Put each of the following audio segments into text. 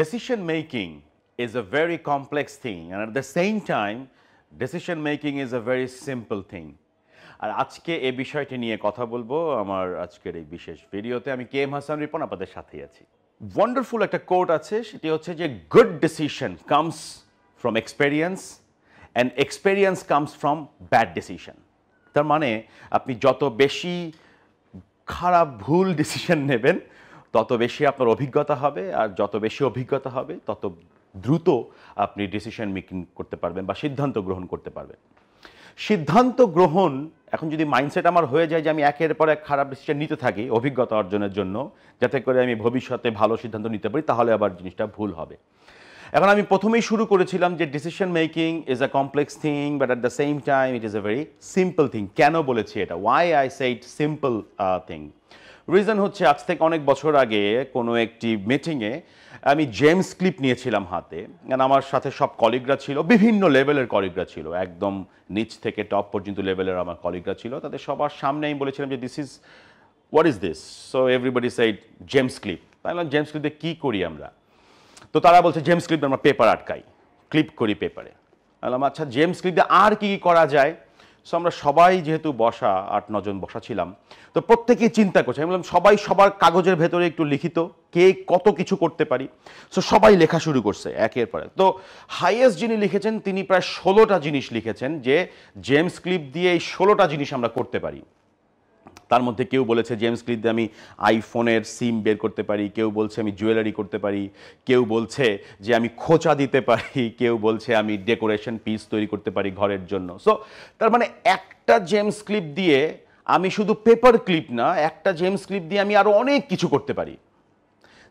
decision making is a very complex thing and at the same time decision making is a very simple thing আর আজকে এই বিষয়টি নিয়ে কথা বলবো আমার আজকের এই বিশেষ ভিডিওতে আমি কে এম হাসান রিপন আপনাদের সাথে আছি ওয়ান্ডারফুল একটা কোর্ট আছে সেটি হচ্ছে যে good decision comes from experience and experience comes from bad decision তার মানে আপনি যত বেশি খারাপ ভুল ডিসিশন নেবেন তত বেশি আপনার অভিজ্ঞতা হবে আর যত বেশি অভিজ্ঞতা হবে তত দ্রুত আপনি ডিসিশন মেকিং করতে পারবেন বা সিদ্ধান্ত গ্রহণ করতে পারবেন সিদ্ধান্ত গ্রহণ এখন যদি মাইন্ডসেট আমার হয়ে যায় যে আমি একের পর এক খারাপ ডিসিশন নিতে থাকি অভিজ্ঞতা অর্জনের জন্য যাতে করে আমি ভবিষ্যতে ভালো সিদ্ধান্ত নিতে পারি তাহলে আবার জিনিসটা ভুল হবে এখন আমি প্রথমেই শুরু করেছিলাম যে decision making is a complex thing but at the same time it is a very simple thing কেন বলেছি এটা why I said simple thing reason হচ্ছে আজ থেকে অনেক বছর আগে কোনো একটি মিটিংয়ে আমি জেমস ক্লিপ নিয়েছিলাম হাতে আমার সাথে সব কলিগরা ছিল বিভিন্ন লেভেলের কলিগরা ছিল একদম নিচ থেকে টপ পর্যন্ত লেভেলের আমার কলিগরা ছিল তাদের সবার সামনে আমি বলেছিলাম যে this is what is this so everybody said gems clip তাই না জেমস ক্লিপে কী করি আমরা তো তারা বলছে জেমস ক্লিপ আমরা পেপার আটকাই ক্লিপ করি পেপারে আচ্ছা জেমস ক্লিপে আর কী কী করা যায় সো আমরা সবাই যেহেতু বসা আট নজন বসা ছিলাম তো প্রত্যেকেই চিন্তা করছে আমি বললাম সবাই সবার কাগজের ভেতরে একটু লিখিত কে কত কিছু করতে পারি সো সবাই লেখা শুরু করছে একের পরে তো হাইয়েস্ট যিনি লিখেছেন তিনি প্রায় ষোলোটা জিনিস লিখেছেন যে জেমস ক্লিপ দিয়ে এই ষোলোটা জিনিস আমরা করতে পারি তার মধ্যে কেউ বলেছে জেমস ক্লিদ আমি আইফোনের সিম বের করতে পারি কেউ বলছে আমি জুয়েলারি করতে পারি কেউ বলছে যে আমি খোঁচা দিতে পারি কেউ বলছে আমি ডেকোরেশন পিস তৈরি করতে পারি ঘরের জন্য সো তার মানে একটা জেমস ক্লিপ দিয়ে আমি শুধু পেপার ক্লিপ না একটা জেমস ক্লিপ দিয়ে আমি আরও অনেক কিছু করতে পারি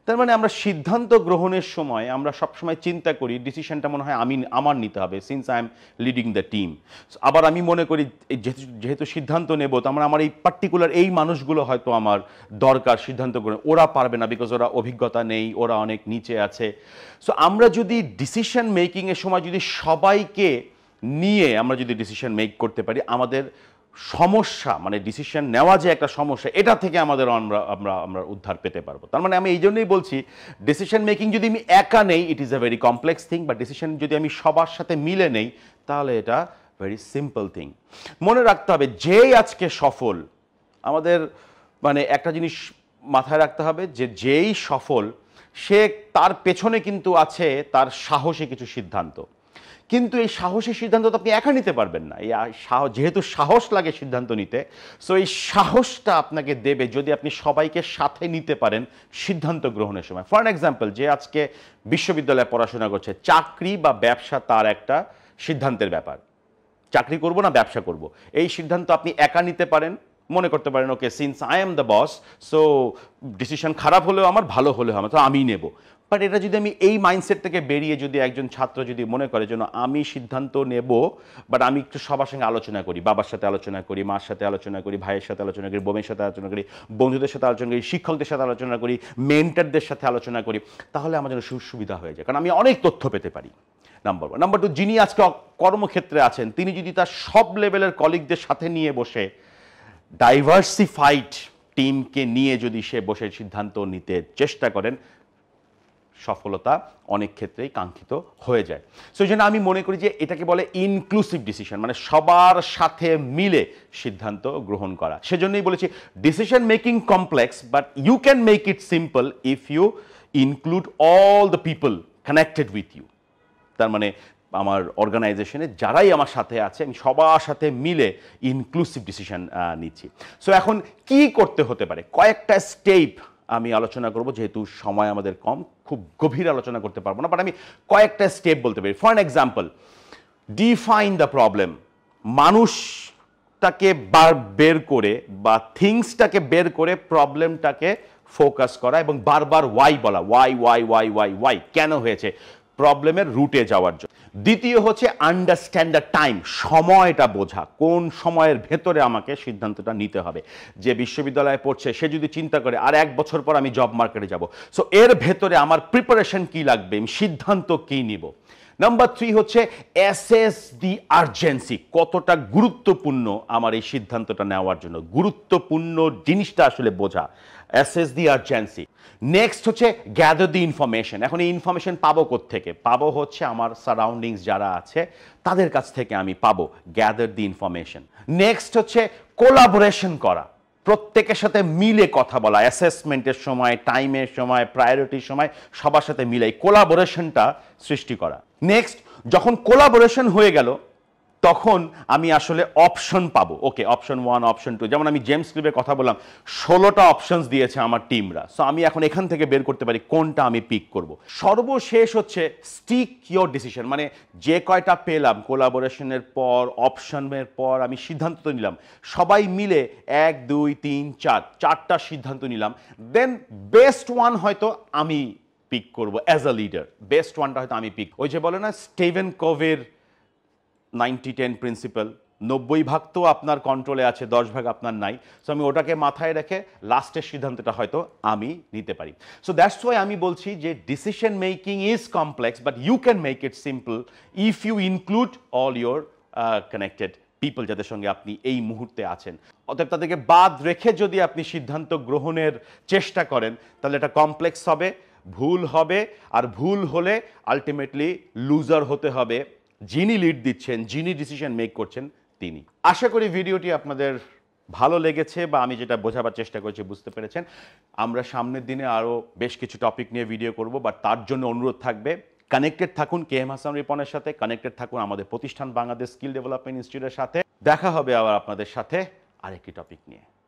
তার মানে আমরা সিদ্ধান্ত গ্রহণের সময় আমরা সবসময় চিন্তা করি ডিসিশনটা মনে হয় আমি আমার নিতে হবে since I am leading the team আবার আমি মনে করি যেহেতু সিদ্ধান্ত নেব তো আমার মানে আমার এই পার্টিকুলার এই মানুষগুলো হয়তো আমার দরকার সিদ্ধান্ত গ্রহণ ওরা পারবে না বিকজ ওরা অভিজ্ঞতা নেই ওরা অনেক নিচে আছে সো আমরা যদি ডিসিশন মেকিংয়ের সময় যদি সবাইকে নিয়ে আমরা যদি ডিসিশন মেক করতে পারি আমাদের সমস্যা মানে ডিসিশন নেওয়া যে একটা সমস্যা এটা থেকে আমাদের আমরা আমরা আমরা উদ্ধার পেতে পারবো তার মানে আমি এই জন্যই বলছি ডিসিশন মেকিং যদি আমি একা নেই it is a very complex thing বা ডিসিশন যদি আমি সবার সাথে মিলে নেই তাহলে এটা ভেরি সিম্পল থিং মনে রাখতে হবে যেই আজকে সফল আমাদের মানে একটা জিনিস মাথায় রাখতে হবে যে যেই সফল সে তার পেছনে কিন্তু আছে তার সাহসী কিছু সিদ্ধান্ত কিন্তু এই সাহসী সিদ্ধান্ত তো আপনি একা নিতে পারবেন না এই সাহস যেহেতু সাহস লাগে সিদ্ধান্ত নিতে সো এই সাহসটা আপনাকে দেবে যদি আপনি সবাইকে সাথে নিতে পারেন সিদ্ধান্ত গ্রহণের সময় ফর এক্সাম্পল যে আজকে বিশ্ববিদ্যালয়ে পড়াশোনা করছে চাকরি বা ব্যবসা তার একটা সিদ্ধান্তের ব্যাপার চাকরি করব না ব্যবসা করব এই সিদ্ধান্ত আপনি একা নিতে পারেন মনে করতে পারেন okay since I am the boss so decision খারাপ হলেও আমার ভালো হলেও আমার তো আমি নেব বাট এটা যদি আমি এই মাইন্ডসেট থেকে বেরিয়ে যদি একজন ছাত্র যদি মনে করে যেন আমি সিদ্ধান্ত নেব বাট আমি একটু সবার সঙ্গে আলোচনা করি বাবার সাথে আলোচনা করি মার সাথে আলোচনা করি ভাইয়ের সাথে আলোচনা করি বোনের সাথে আলোচনা করি বন্ধুদের সাথে আলোচনা করি শিক্ষকদের সাথে আলোচনা করি মেন্টারদের সাথে আলোচনা করি তাহলে আমার জন্য সুবিধা হয়ে যায় কারণ আমি অনেক তথ্য পেতে পারি নাম্বার ওয়ান নাম্বার টু যিনি আজকে কর্মক্ষেত্রে আছেন তিনি যদি তার সব লেভেলের কলিগদের সাথে নিয়ে বসে ডাইভার্সিফাইড টিমকে নিয়ে যদি সে বসে সিদ্ধান্ত নিতে চেষ্টা করেন সফলতা অনেক ক্ষেত্রেই কাঙ্ক্ষিত হয়ে যায় সেই জন্য আমি মনে করি যে এটাকে বলে ইনক্লুসিভ ডিসিশন মানে সবার সাথে মিলে সিদ্ধান্ত গ্রহণ করা সেজন্যই বলেছি decision making complex but you can make it simple if you include all the people connected with you তার মানে আমার অর্গানাইজেশনে যারাই আমার সাথে আছে আমি সবার সাথে মিলে ইনক্লুসিভ ডিসিশন নিচ্ছি সো এখন কি করতে হতে পারে কয়েকটা স্টেপ আমি আলোচনা করব যেহেতু সময় আমাদের কম খুব গভীর আলোচনা করতে পারবো না বাট আমি কয়েকটা স্টেপ বলতে পারি for example define the problem মানুষটাকে বার বের করে বা থিংসটাকে বের করে প্রবলেমটাকে ফোকাস করা এবং বারবার ওয়াই বলা why why why why why কেন হয়েছে প্রবলেমের রুটে যাওয়ার জন্য দ্বিতীয় হচ্ছে আন্ডারস্ট্যান্ড দ্য টাইম সময়টা বোঝা কোন সময়ের ভেতরে আমাকে সিদ্ধান্তটা নিতে হবে যে বিশ্ববিদ্যালয়ে পড়ছে সে যদি চিন্তা করে আর এক বছর পর আমি জব মার্কেটে যাব সো এর ভেতরে আমার প্রিপারেশন কি লাগবে সিদ্ধান্ত কি নিব নাম্বার থ্রি হচ্ছে অ্যাসেস দি আর্জেন্সি কতটা গুরুত্বপূর্ণ আমার এই সিদ্ধান্তটা নেওয়ার জন্য গুরুত্বপূর্ণ জিনিসটা আসলে বোঝা অ্যাসেস দি আর্জেন্সি নেক্সট হচ্ছে গ্যাদার দি ইনফরমেশন এখন এই ইনফরমেশন পাবো কোথেকে পাবো হচ্ছে আমার সারাউন্ডিংস যারা আছে তাদের কাছ থেকে আমি পাবো গ্যাদার দি ইনফরমেশন নেক্সট হচ্ছে কোলাবোরেশন করা প্রত্যেকের সাথে মিলে কথা বলা অ্যাসেসমেন্টের সময় টাইমের সময় প্রায়োরিটির সময় সবার সাথে মিলে কোলাবোরেশনটা সৃষ্টি করা নেক্সট যখন কোলাবোরেশন হয়ে গেল তখন আমি আসলে অপশন পাবো okay option one option two যেমন আমি জেমস ক্লিপে কথা বললাম ষোলোটা অপশনস দিয়েছে আমার টিমরা সো আমি এখন এখান থেকে বের করতে পারি কোনটা আমি পিক করব সর্বশেষ হচ্ছে স্টিক ইয়োর ডিসিশন মানে যে কয়টা পেলাম কোলাবোরেশনের পর অপশনের পর আমি সিদ্ধান্ত তো নিলাম সবাই মিলে এক দুই তিন চার চারটা সিদ্ধান্ত নিলাম দেন বেস্ট ওয়ান হয়তো আমি পিক করব অ্যাজ আ লিডার বেস্ট ওয়ানটা হয়তো আমি পিক ওই যে বলে না স্টেভেন কোভের নাইনটি টেন প্রিন্সিপাল নব্বই ভাগ তো আপনার কন্ট্রোলে আছে দশ ভাগ আপনার নাই সো আমি ওটাকে মাথায় রেখে লাস্টের সিদ্ধান্তটা হয়তো আমি নিতে পারি সো দ্যাটস ওয়াই আমি বলছি যে decision making is complex but you can make it simple if you include all your connected people যাদের সঙ্গে আপনি এই মুহূর্তে আছেন অতএব তাদেরকে বাদ রেখে যদি আপনি সিদ্ধান্ত গ্রহণের চেষ্টা করেন তাহলে এটা কমপ্লেক্স হবে ভুল হবে আর ভুল হলে আলটিমেটলি লুজার হতে হবে যিনি লিড দিচ্ছেন যিনি ডিসিশন মেক করছেন তিনি আশা করি ভিডিওটি আপনাদের ভালো লেগেছে বা আমি যেটা বোঝাবার চেষ্টা করেছি বুঝতে পেরেছেন আমরা সামনের দিনে আরও বেশ কিছু টপিক নিয়ে ভিডিও করব বা তার জন্য অনুরোধ থাকবে কানেক্টেড থাকুন কে এম হাসান রিপনের সাথে কানেক্টেড থাকুন আমাদের প্রতিষ্ঠান বাংলাদেশ স্কিল ডেভেলপমেন্ট ইনস্টিটিউটের সাথে দেখা হবে আবার আপনাদের সাথে আরেকটি টপিক নিয়ে